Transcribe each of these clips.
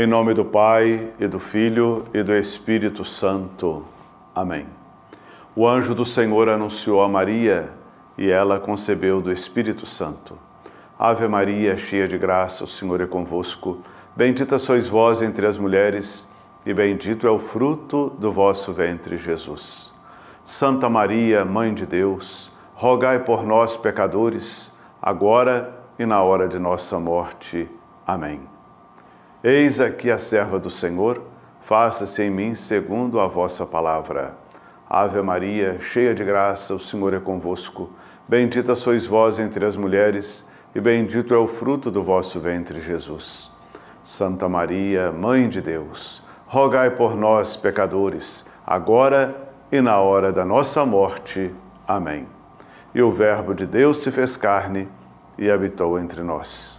Em nome do Pai, e do Filho, e do Espírito Santo. Amém. O anjo do Senhor anunciou a Maria, e ela concebeu do Espírito Santo. Ave Maria, cheia de graça, o Senhor é convosco. Bendita sois vós entre as mulheres, e bendito é o fruto do vosso ventre, Jesus. Santa Maria, Mãe de Deus, rogai por nós, pecadores, agora e na hora de nossa morte. Amém. Eis aqui a serva do Senhor, faça-se em mim segundo a vossa palavra. Ave Maria, cheia de graça, o Senhor é convosco. Bendita sois vós entre as mulheres, e bendito é o fruto do vosso ventre, Jesus. Santa Maria, Mãe de Deus, rogai por nós, pecadores, agora e na hora da nossa morte. Amém. E o Verbo de Deus se fez carne e habitou entre nós.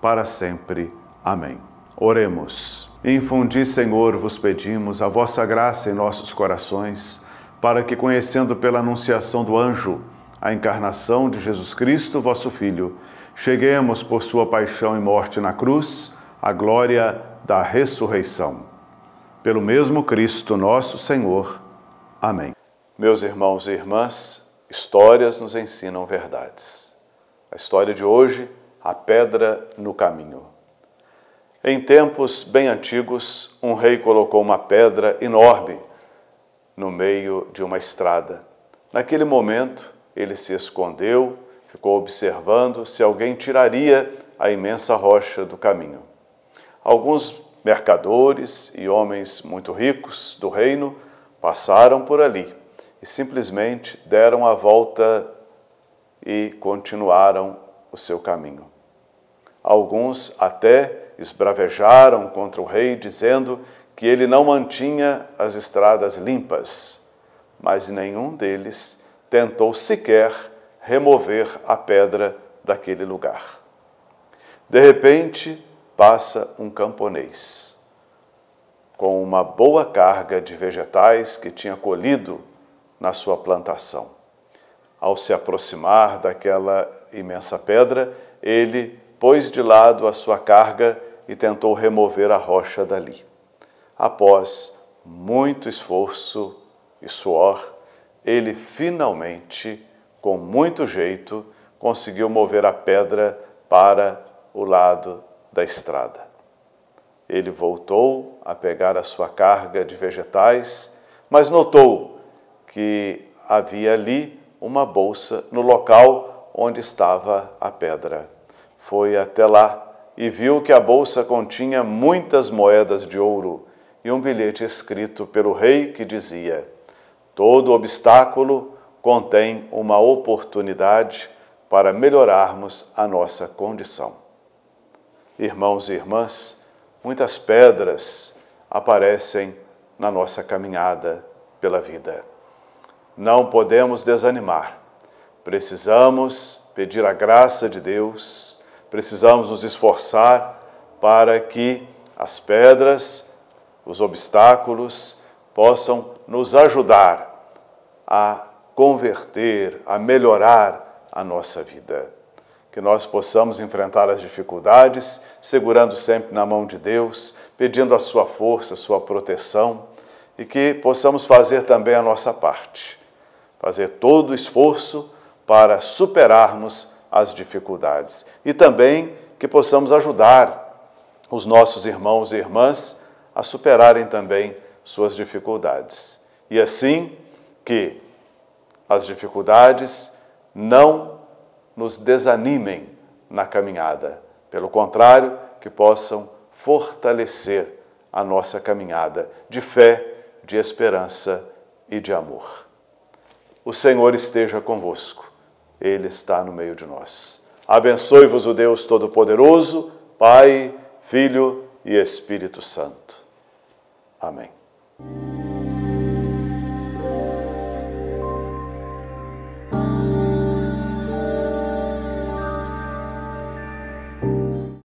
para sempre. Amém. Oremos. Infundi, Senhor, vos pedimos, a vossa graça em nossos corações, para que, conhecendo pela anunciação do anjo a encarnação de Jesus Cristo, vosso Filho, cheguemos por sua paixão e morte na cruz à glória da ressurreição. Pelo mesmo Cristo nosso Senhor. Amém. Meus irmãos e irmãs, histórias nos ensinam verdades. A história de hoje a pedra no caminho. Em tempos bem antigos, um rei colocou uma pedra enorme no meio de uma estrada. Naquele momento, ele se escondeu, ficou observando se alguém tiraria a imensa rocha do caminho. Alguns mercadores e homens muito ricos do reino passaram por ali e simplesmente deram a volta e continuaram o seu caminho. Alguns até esbravejaram contra o rei, dizendo que ele não mantinha as estradas limpas, mas nenhum deles tentou sequer remover a pedra daquele lugar. De repente, passa um camponês com uma boa carga de vegetais que tinha colhido na sua plantação. Ao se aproximar daquela imensa pedra, ele pôs de lado a sua carga e tentou remover a rocha dali. Após muito esforço e suor, ele finalmente, com muito jeito, conseguiu mover a pedra para o lado da estrada. Ele voltou a pegar a sua carga de vegetais, mas notou que havia ali uma bolsa no local onde estava a pedra. Foi até lá e viu que a bolsa continha muitas moedas de ouro e um bilhete escrito pelo rei que dizia: Todo obstáculo contém uma oportunidade para melhorarmos a nossa condição. Irmãos e irmãs, muitas pedras aparecem na nossa caminhada pela vida. Não podemos desanimar. Precisamos pedir a graça de Deus, precisamos nos esforçar para que as pedras, os obstáculos possam nos ajudar a converter, a melhorar a nossa vida. Que nós possamos enfrentar as dificuldades, segurando sempre na mão de Deus, pedindo a sua força, a sua proteção e que possamos fazer também a nossa parte fazer todo o esforço para superarmos as dificuldades e também que possamos ajudar os nossos irmãos e irmãs a superarem também suas dificuldades. E assim que as dificuldades não nos desanimem na caminhada, pelo contrário, que possam fortalecer a nossa caminhada de fé, de esperança e de amor. O Senhor esteja convosco, Ele está no meio de nós. Abençoe-vos o Deus Todo-Poderoso, Pai, Filho e Espírito Santo. Amém.